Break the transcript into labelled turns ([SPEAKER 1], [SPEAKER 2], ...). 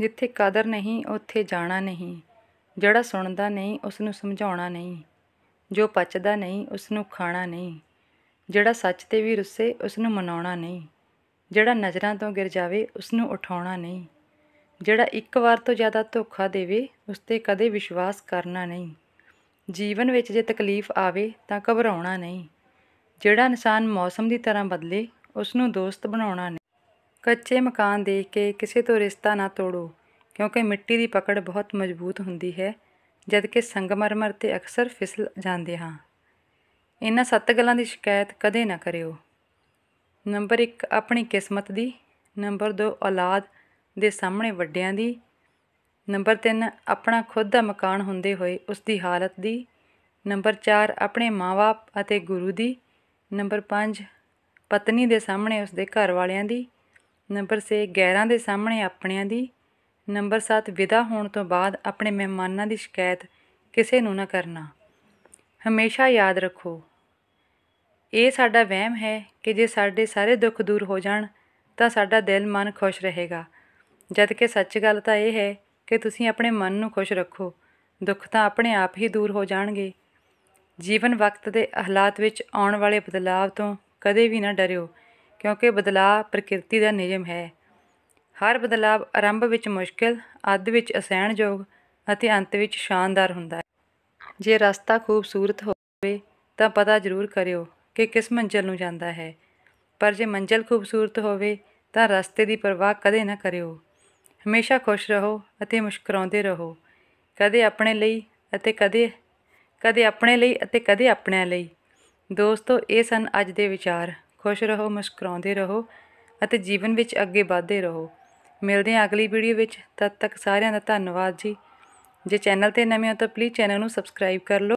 [SPEAKER 1] ਜਿੱਥੇ ਕਦਰ ਨਹੀਂ ਉੱਥੇ ਜਾਣਾ ਨਹੀਂ ਜਿਹੜਾ ਸੁਣਦਾ ਨਹੀਂ ਉਸ ਨੂੰ ਸਮਝਾਉਣਾ ਨਹੀਂ ਜੋ ਪਚਦਾ ਨਹੀਂ ਉਸ ਨੂੰ ਖਾਣਾ ਨਹੀਂ ਜਿਹੜਾ ਸੱਚ 'ਤੇ ਵੀ ਰੁੱਸੇ ਉਸ ਨੂੰ ਮਨਾਉਣਾ ਨਹੀਂ ਜਿਹੜਾ ਨਜ਼ਰਾਂ ਤੋਂ ਗਿਰ ਜਾਵੇ ਉਸ ਨੂੰ ਉਠਾਉਣਾ ਨਹੀਂ ਜਿਹੜਾ ਇੱਕ ਵਾਰ ਤੋਂ ਜ਼ਿਆਦਾ ਧੋਖਾ ਦੇਵੇ ਉਸ ਤੇ ਕਦੇ ਵਿਸ਼ਵਾਸ ਕਰਨਾ ਨਹੀਂ ਜੀਵਨ ਵਿੱਚ ਜੇ ਤਕਲੀਫ ਆਵੇ ਤਾਂ ਘਬਰਾਉਣਾ ਨਹੀਂ ਜਿਹੜਾ ਇਨਸਾਨ ਮੌਸਮ ਦੀ ਤਰ੍ਹਾਂ ਬਦਲੇ ਉਸ ਨੂੰ ਦੋਸਤ ਬਣਾਉਣਾ ਨਹੀਂ ਕੱਚੇ ਮਕਾਨ ਦੇਖ ਕੇ ਕਿਸੇ ਤੋਂ ਰਿਸ਼ਤਾ ਨਾ ਤੋੜੋ ਕਿਉਂਕਿ ਮਿੱਟੀ ਦੀ ਪਕੜ ਬਹੁਤ ਮਜ਼ਬੂਤ ਹੁੰਦੀ ਹੈ ਜਦਕਿ ਸੰਗਮਰਮਰ ਤੇ ਅਕਸਰ ਫਿਸਲ ਜਾਂਦੇ ਹਾਂ ਇਹਨਾਂ ਸੱਤ ਗੱਲਾਂ ਦੀ ਸ਼ਿਕਾਇਤ ਕਦੇ ਨਾ ਕਰਿਓ ਨੰਬਰ 1 ਆਪਣੀ ਕਿਸਮਤ ਦੀ ਨੰਬਰ 2 ਔਲਾਦ ਦੇ ਸਾਹਮਣੇ ਵੱਡਿਆਂ ਦੀ ਨੰਬਰ 3 ਆਪਣਾ ਖੁਦ ਦਾ ਮਕਾਨ ਹੁੰਦੇ ਹੋਏ ਉਸ ਦੀ ਹਾਲਤ ਦੀ ਨੰਬਰ 4 ਆਪਣੇ ਮਾਪੇ ਅਤੇ ਗੁਰੂ ਦੀ ਨੰਬਰ 5 ਪਤਨੀ ਦੇ ਸਾਹਮਣੇ ਉਸ ਦੇ ਘਰ ਵਾਲਿਆਂ ਦੀ ਨੰਬਰ 6 ਗੈਰਾਂ ਦੇ ਸਾਹਮਣੇ ਆਪਣਿਆਂ ਦੀ ਨੰਬਰ 7 ਵਿਦਾ ਹੋਣ ਤੋਂ ਬਾਅਦ ਆਪਣੇ ਮਹਿਮਾਨਾਂ ਦੀ ਸ਼ਿਕਾਇਤ ਕਿਸੇ ਨੂੰ ਨਾ ਕਰਨਾ ਹਮੇਸ਼ਾ ਯਾਦ ਰੱਖੋ ਇਹ ਸਾਡਾ ਵਹਿਮ ਹੈ ਕਿ ਜੇ ਸਾਡੇ ਸਾਰੇ ਦੁੱਖ ਦੂਰ ਹੋ ਜਾਣ ਤਾਂ ਸਾਡਾ ਦਿਲ ਮਨ ਖੁਸ਼ ਰਹੇਗਾ ਜਦ ਕਿ ਸੱਚ ਗੱਲ ਤਾਂ ਇਹ ਹੈ ਕਿ ਤੁਸੀਂ ਆਪਣੇ ਮਨ ਨੂੰ ਖੁਸ਼ ਰੱਖੋ ਦੁੱਖ ਤਾਂ ਆਪਣੇ ਆਪ ਹੀ ਦੂਰ ਹੋ ਜਾਣਗੇ ਜੀਵਨ ਵਕਤ ਦੇ ਹਾਲਾਤ ਵਿੱਚ ਆਉਣ ਵਾਲੇ ਬਦਲਾਅ ਤੋਂ ਕਦੇ ਵੀ ਨਾ ਡਰਿਓ ਕਿਉਂਕਿ ਬਦਲਾਅ ਪ੍ਰਕਿਰਤੀ ਦਾ ਨਿਯਮ ਹੈ ਹਰ ਬਦਲਾਅ ਆਰੰਭ ਵਿੱਚ ਮੁਸ਼ਕਿਲ ਅੱਧ ਵਿੱਚ ਅਸਹਿਣਯੋਗ ਅਤੇ ਅੰਤ ਵਿੱਚ ਸ਼ਾਨਦਾਰ ਹੁੰਦਾ ਹੈ ਜੇ ਰਸਤਾ ਖੂਬਸੂਰਤ ਹੋਵੇ ਤਾਂ ਪਤਾ ਜ਼ਰੂਰ ਕਰਿਓ ਕਿ ਕਿਸ ਮੰਜ਼ਲ ਨੂੰ ਜਾਂਦਾ ਹੈ ਪਰ ਜੇ ਮੰਜ਼ਲ ਖੂਬਸੂਰਤ ਹੋਵੇ ਤਾਂ ਰਸਤੇ ਦੀ ਪਰਵਾਹ ਕਦੇ ਨਾ ਕਰਿਓ ਹਮੇਸ਼ਾ ਖੁਸ਼ ਰਹੋ ਅਤੇ ਮੁਸਕਰਾਉਂਦੇ ਰਹੋ ਕਦੇ ਆਪਣੇ ਲਈ ਅਤੇ ਕਦੇ ਕਦੇ ਆਪਣੇ ਲਈ ਅਤੇ ਕਦੇ ਆਪਣਿਆਂ ਲਈ ਦੋਸਤੋ ਇਹ ਸਨ ਅੱਜ ਦੇ ਵਿਚਾਰ ਖੁਸ਼ ਰਹੋ ਮੁਸਕਰਾਉਂਦੇ ਰਹੋ ਅਤੇ ਜੀਵਨ ਵਿੱਚ ਅੱਗੇ ਵਧਦੇ ਰਹੋ ਮਿਲਦੇ ਹਾਂ ਅਗਲੀ ਵੀਡੀਓ ਵਿੱਚ ਤਦ ਤੱਕ ਸਾਰਿਆਂ ਦਾ ਧੰਨਵਾਦ ਜੀ ਜੇ ਚੈਨਲ ਤੇ ਨਵੇਂ ਹੋ ਤਾਂ ਪਲੀਜ਼ ਚੈਨਲ ਨੂੰ ਸਬਸਕ੍ਰਾਈਬ ਕਰ ਲਓ